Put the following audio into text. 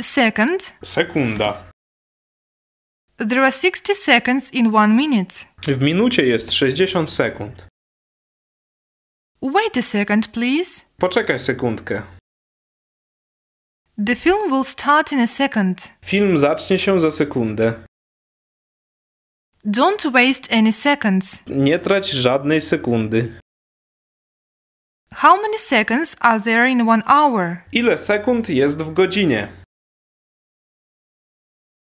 Second. Sekunda. There are 60 seconds in one minute. W minucie jest 60 sekund. Wait a second, please. Poczekaj sekundkę. The film will start in a second. Film zacznie się za sekundę. Don't waste any seconds. Nie trać żadnej sekundy. How many seconds are there in one hour? Ile sekund jest w godzinie?